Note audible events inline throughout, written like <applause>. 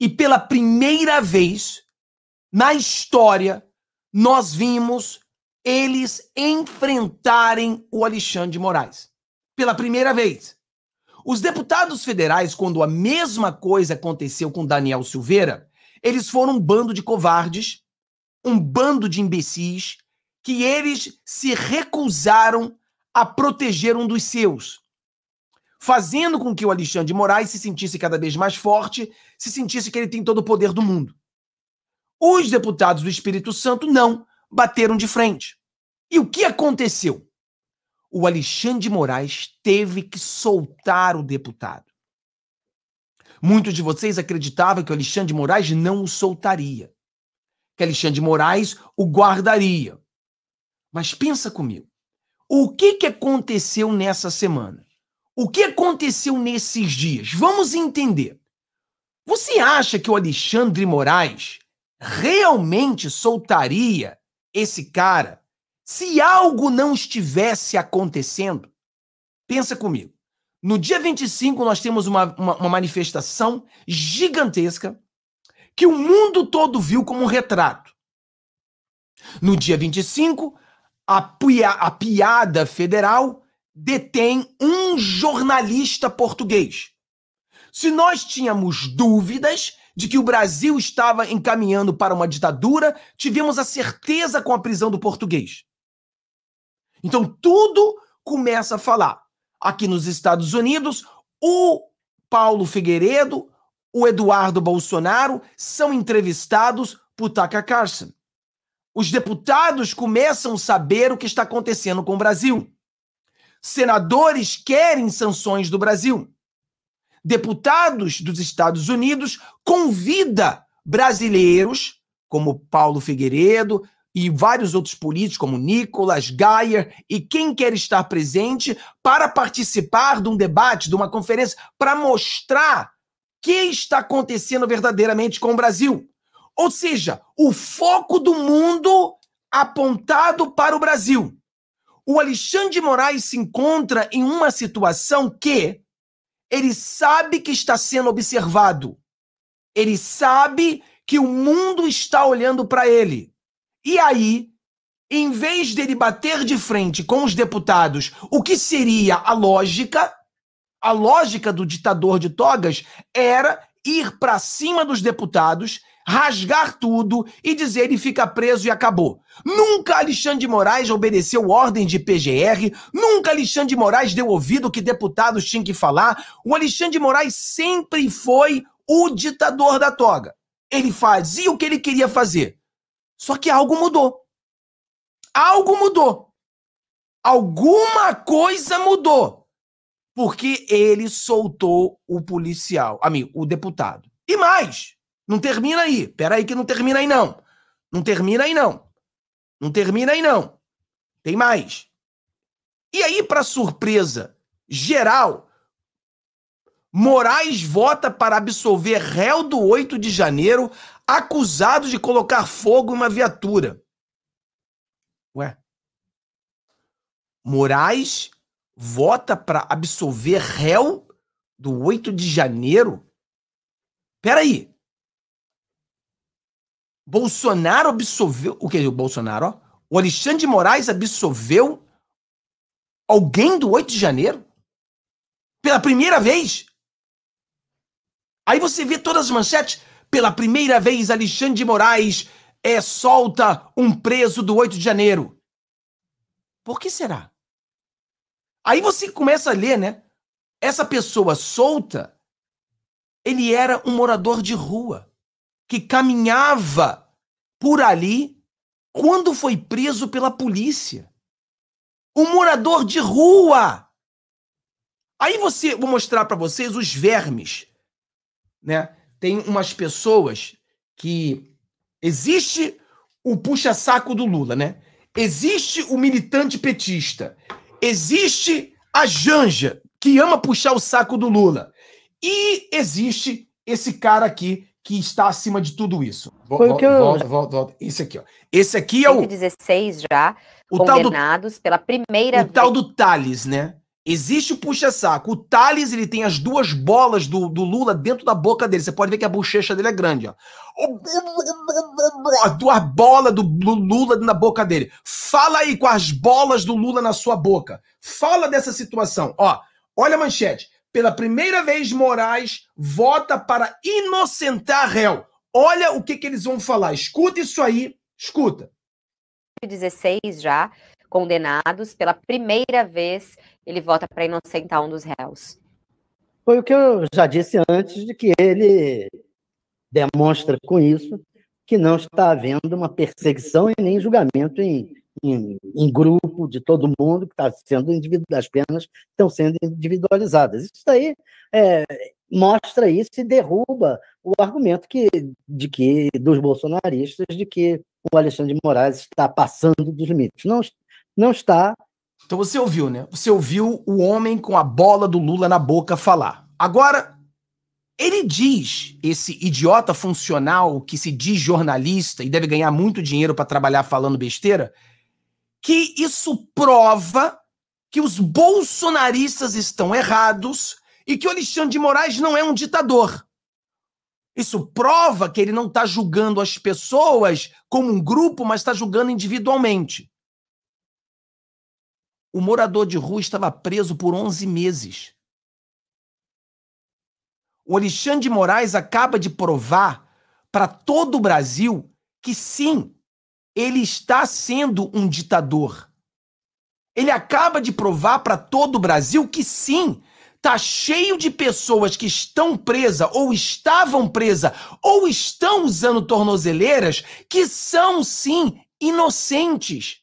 E pela primeira vez na história, nós vimos eles enfrentarem o Alexandre de Moraes. Pela primeira vez. Os deputados federais, quando a mesma coisa aconteceu com Daniel Silveira, eles foram um bando de covardes, um bando de imbecis, que eles se recusaram a proteger um dos seus fazendo com que o Alexandre de Moraes se sentisse cada vez mais forte, se sentisse que ele tem todo o poder do mundo. Os deputados do Espírito Santo não bateram de frente. E o que aconteceu? O Alexandre de Moraes teve que soltar o deputado. Muitos de vocês acreditavam que o Alexandre de Moraes não o soltaria, que Alexandre de Moraes o guardaria. Mas pensa comigo, o que, que aconteceu nessa semana? O que aconteceu nesses dias? Vamos entender. Você acha que o Alexandre Moraes realmente soltaria esse cara se algo não estivesse acontecendo? Pensa comigo. No dia 25, nós temos uma, uma, uma manifestação gigantesca que o mundo todo viu como um retrato. No dia 25, a, a piada federal detém um jornalista português. Se nós tínhamos dúvidas de que o Brasil estava encaminhando para uma ditadura, tivemos a certeza com a prisão do português. Então tudo começa a falar. Aqui nos Estados Unidos, o Paulo Figueiredo, o Eduardo Bolsonaro são entrevistados por Tucker Carlson. Os deputados começam a saber o que está acontecendo com o Brasil. Senadores querem sanções do Brasil. Deputados dos Estados Unidos convida brasileiros, como Paulo Figueiredo e vários outros políticos, como Nicolas Geyer e quem quer estar presente, para participar de um debate, de uma conferência, para mostrar o que está acontecendo verdadeiramente com o Brasil. Ou seja, o foco do mundo apontado para o Brasil o Alexandre de Moraes se encontra em uma situação que ele sabe que está sendo observado. Ele sabe que o mundo está olhando para ele. E aí, em vez dele bater de frente com os deputados, o que seria a lógica, a lógica do ditador de togas era ir para cima dos deputados rasgar tudo e dizer ele fica preso e acabou. Nunca Alexandre de Moraes obedeceu ordem de PGR, nunca Alexandre de Moraes deu ouvido que deputados tinham que falar. O Alexandre de Moraes sempre foi o ditador da toga. Ele fazia o que ele queria fazer. Só que algo mudou. Algo mudou. Alguma coisa mudou. Porque ele soltou o policial, amigo, o deputado. E mais, não termina aí. Pera aí que não termina aí não. Não termina aí não. Não termina aí não. Tem mais. E aí, para surpresa geral, Moraes vota para absolver réu do 8 de janeiro acusado de colocar fogo em uma viatura. Ué. Moraes vota para absolver réu do 8 de janeiro? Peraí. Bolsonaro absolveu. O que é o Bolsonaro? Ó? O Alexandre de Moraes absolveu alguém do 8 de janeiro? Pela primeira vez? Aí você vê todas as manchetes. Pela primeira vez, Alexandre de Moraes é, solta um preso do 8 de janeiro. Por que será? Aí você começa a ler, né? Essa pessoa solta, ele era um morador de rua que caminhava por ali quando foi preso pela polícia. Um morador de rua. Aí você, vou mostrar para vocês os vermes, né? Tem umas pessoas que existe o puxa-saco do Lula, né? Existe o militante petista. Existe a Janja, que ama puxar o saco do Lula. E existe esse cara aqui que está acima de tudo isso. Foi o que eu... volta, volta, volta. Esse aqui, ó. Esse aqui é o. 116 já, o condenados do... pela primeira o vez. O tal do Thales, né? Existe o puxa-saco. O Thales, ele tem as duas bolas do, do Lula dentro da boca dele. Você pode ver que a bochecha dele é grande, ó. As duas bolas do, do Lula na boca dele. Fala aí com as bolas do Lula na sua boca. Fala dessa situação, ó. Olha a manchete pela primeira vez, Moraes vota para inocentar réu. Olha o que, que eles vão falar. Escuta isso aí, escuta. 16 já condenados, pela primeira vez ele vota para inocentar um dos réus. Foi o que eu já disse antes, de que ele demonstra com isso que não está havendo uma perseguição e nem julgamento em em, em grupo de todo mundo, que está sendo as penas estão sendo individualizadas. Isso daí é, mostra isso e derruba o argumento que, de que dos bolsonaristas de que o Alexandre de Moraes está passando dos limites. Não, não está. Então você ouviu, né? Você ouviu o homem com a bola do Lula na boca falar. Agora, ele diz, esse idiota funcional que se diz jornalista e deve ganhar muito dinheiro para trabalhar falando besteira, que isso prova que os bolsonaristas estão errados e que o Alexandre de Moraes não é um ditador. Isso prova que ele não está julgando as pessoas como um grupo, mas está julgando individualmente. O morador de rua estava preso por 11 meses. O Alexandre de Moraes acaba de provar para todo o Brasil que sim, ele está sendo um ditador. Ele acaba de provar para todo o Brasil que sim, tá cheio de pessoas que estão presas ou estavam presas ou estão usando tornozeleiras que são sim inocentes.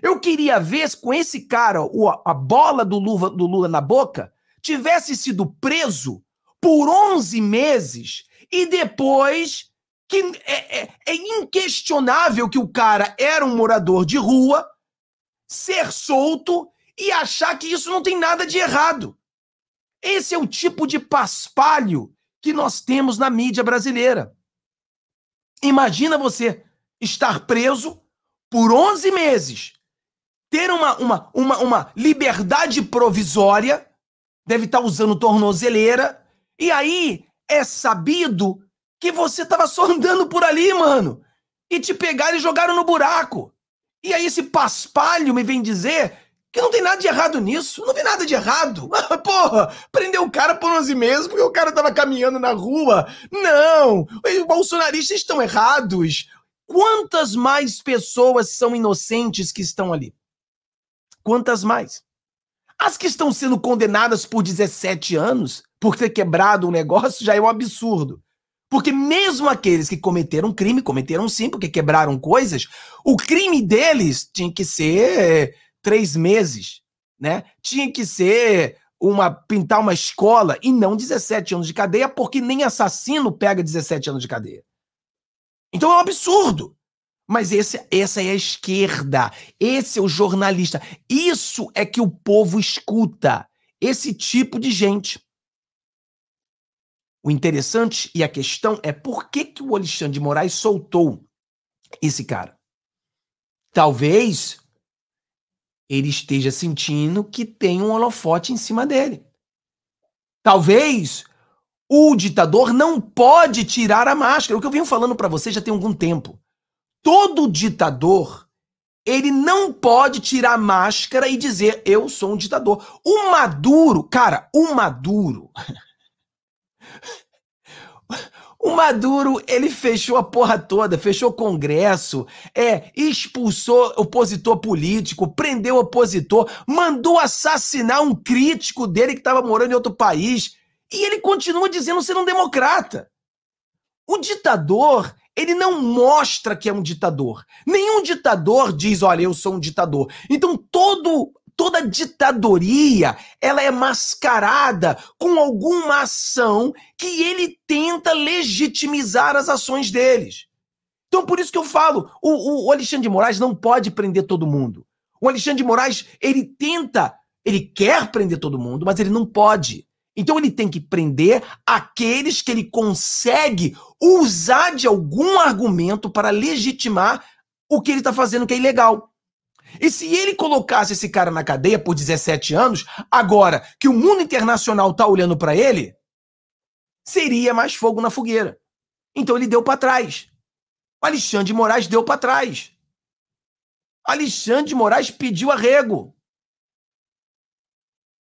Eu queria ver com esse cara, a bola do Lula, do Lula na boca, tivesse sido preso por 11 meses e depois que é, é, é inquestionável que o cara era um morador de rua, ser solto e achar que isso não tem nada de errado. Esse é o tipo de paspalho que nós temos na mídia brasileira. Imagina você estar preso por 11 meses, ter uma, uma, uma, uma liberdade provisória, deve estar usando tornozeleira, e aí é sabido que você tava só andando por ali, mano. E te pegaram e jogaram no buraco. E aí esse paspalho me vem dizer que não tem nada de errado nisso. Não vi nada de errado. <laughs> Porra, prendeu o cara por 11 meses porque o cara tava caminhando na rua. Não, os bolsonaristas estão errados. Quantas mais pessoas são inocentes que estão ali? Quantas mais? As que estão sendo condenadas por 17 anos por ter quebrado um negócio já é um absurdo. Porque mesmo aqueles que cometeram crime, cometeram sim, porque quebraram coisas, o crime deles tinha que ser eh, três meses, né? Tinha que ser uma pintar uma escola e não 17 anos de cadeia, porque nem assassino pega 17 anos de cadeia. Então é um absurdo. Mas esse, essa é a esquerda, esse é o jornalista. Isso é que o povo escuta, esse tipo de gente. O interessante e a questão é por que, que o Alexandre de Moraes soltou esse cara? Talvez ele esteja sentindo que tem um holofote em cima dele. Talvez o ditador não pode tirar a máscara. O que eu venho falando para você já tem algum tempo. Todo ditador, ele não pode tirar a máscara e dizer eu sou um ditador. O Maduro, cara, o Maduro <laughs> O Maduro, ele fechou a porra toda, fechou Congresso, é, expulsou opositor político, prendeu opositor, mandou assassinar um crítico dele que estava morando em outro país, e ele continua dizendo ser um democrata. O ditador, ele não mostra que é um ditador. Nenhum ditador diz, olha, eu sou um ditador. Então todo toda ditadoria, ela é mascarada com alguma ação que ele tenta legitimizar as ações deles. Então, por isso que eu falo, o, o Alexandre de Moraes não pode prender todo mundo. O Alexandre de Moraes, ele tenta, ele quer prender todo mundo, mas ele não pode. Então ele tem que prender aqueles que ele consegue usar de algum argumento para legitimar o que ele está fazendo que é ilegal. E se ele colocasse esse cara na cadeia por 17 anos, agora que o mundo internacional está olhando para ele, seria mais fogo na fogueira. Então ele deu para trás. O Alexandre de Moraes deu para trás. Alexandre de Moraes pediu arrego.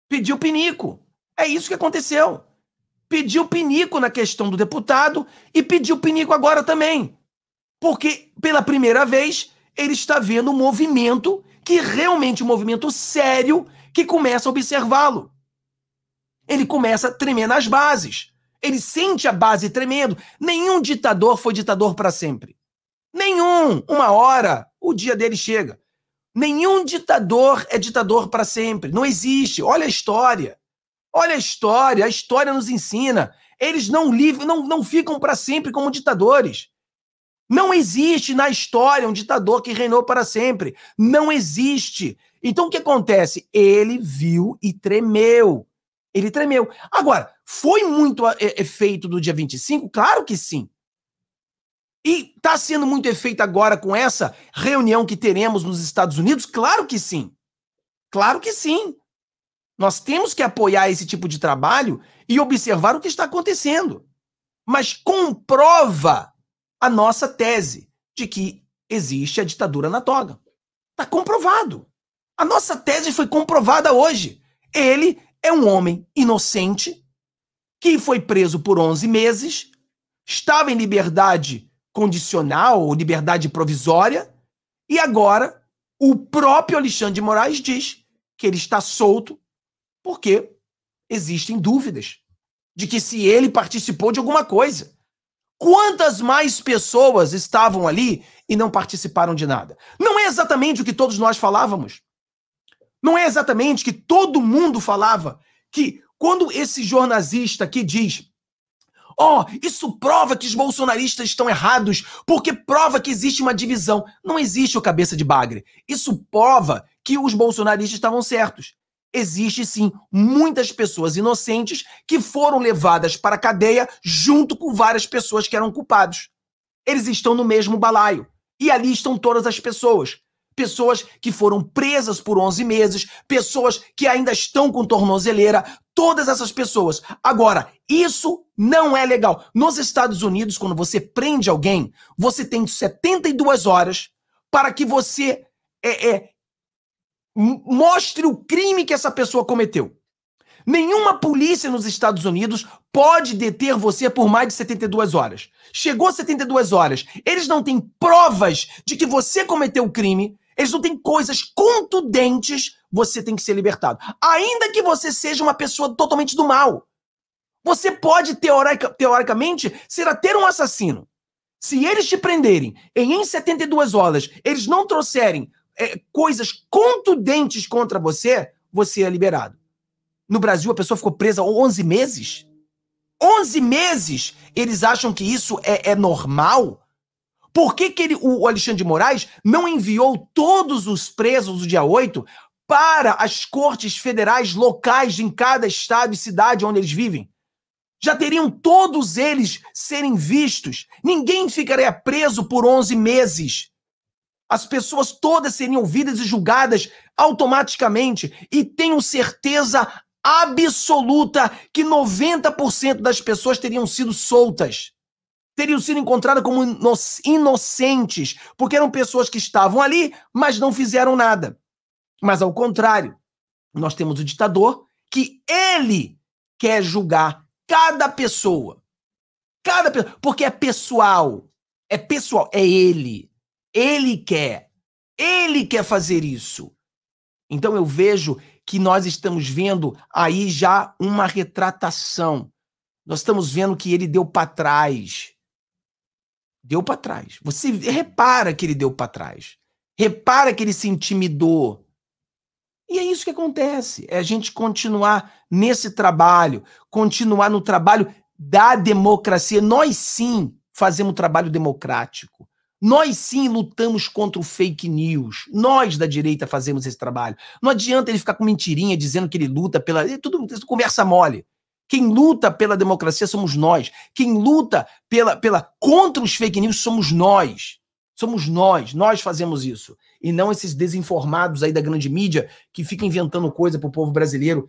Pediu pinico. É isso que aconteceu. Pediu pinico na questão do deputado e pediu pinico agora também. Porque pela primeira vez ele está vendo um movimento que realmente é um movimento sério que começa a observá-lo. Ele começa a tremer nas bases. Ele sente a base tremendo. Nenhum ditador foi ditador para sempre. Nenhum. Uma hora, o dia dele chega. Nenhum ditador é ditador para sempre. Não existe. Olha a história. Olha a história. A história nos ensina. Eles não, não, não ficam para sempre como ditadores. Não existe na história um ditador que reinou para sempre. Não existe. Então o que acontece? Ele viu e tremeu. Ele tremeu. Agora, foi muito efeito é, é, do dia 25? Claro que sim. E está sendo muito efeito agora com essa reunião que teremos nos Estados Unidos? Claro que sim. Claro que sim. Nós temos que apoiar esse tipo de trabalho e observar o que está acontecendo. Mas comprova a nossa tese de que existe a ditadura na toga. Está comprovado. A nossa tese foi comprovada hoje. Ele é um homem inocente que foi preso por 11 meses, estava em liberdade condicional ou liberdade provisória, e agora o próprio Alexandre de Moraes diz que ele está solto porque existem dúvidas de que se ele participou de alguma coisa. Quantas mais pessoas estavam ali e não participaram de nada? Não é exatamente o que todos nós falávamos. Não é exatamente que todo mundo falava que quando esse jornalista aqui diz Ó, oh, isso prova que os bolsonaristas estão errados, porque prova que existe uma divisão. Não existe o cabeça de bagre. Isso prova que os bolsonaristas estavam certos existe sim muitas pessoas inocentes que foram levadas para a cadeia junto com várias pessoas que eram culpados. Eles estão no mesmo balaio. E ali estão todas as pessoas. Pessoas que foram presas por 11 meses, pessoas que ainda estão com tornozeleira, todas essas pessoas. Agora, isso não é legal. Nos Estados Unidos, quando você prende alguém, você tem 72 horas para que você é, é, mostre o crime que essa pessoa cometeu. Nenhuma polícia nos Estados Unidos pode deter você por mais de 72 horas. Chegou 72 horas, eles não têm provas de que você cometeu o crime, eles não têm coisas contundentes, você tem que ser libertado. Ainda que você seja uma pessoa totalmente do mal. Você pode, teoricamente, ser até um assassino. Se eles te prenderem e em 72 horas eles não trouxerem é, coisas contundentes contra você, você é liberado. No Brasil, a pessoa ficou presa 11 meses. 11 meses! Eles acham que isso é, é normal? Por que, que ele, o Alexandre de Moraes não enviou todos os presos do dia 8 para as cortes federais locais em cada estado e cidade onde eles vivem? Já teriam todos eles serem vistos. Ninguém ficaria preso por 11 meses. As pessoas todas seriam ouvidas e julgadas automaticamente. E tenho certeza absoluta que 90% das pessoas teriam sido soltas. Teriam sido encontradas como inocentes, porque eram pessoas que estavam ali, mas não fizeram nada. Mas ao contrário, nós temos o ditador que ele quer julgar cada pessoa. Cada pessoa, porque é pessoal. É pessoal, é ele. Ele quer. Ele quer fazer isso. Então eu vejo que nós estamos vendo aí já uma retratação. Nós estamos vendo que ele deu para trás. Deu para trás. Você repara que ele deu para trás. Repara que ele se intimidou. E é isso que acontece. É a gente continuar nesse trabalho, continuar no trabalho da democracia. Nós sim fazemos um trabalho democrático. Nós sim lutamos contra o fake news. Nós da direita fazemos esse trabalho. Não adianta ele ficar com mentirinha dizendo que ele luta pela. É tudo isso é conversa mole. Quem luta pela democracia somos nós. Quem luta pela, pela contra os fake news somos nós. Somos nós. Nós fazemos isso. E não esses desinformados aí da grande mídia que ficam inventando coisa para o povo brasileiro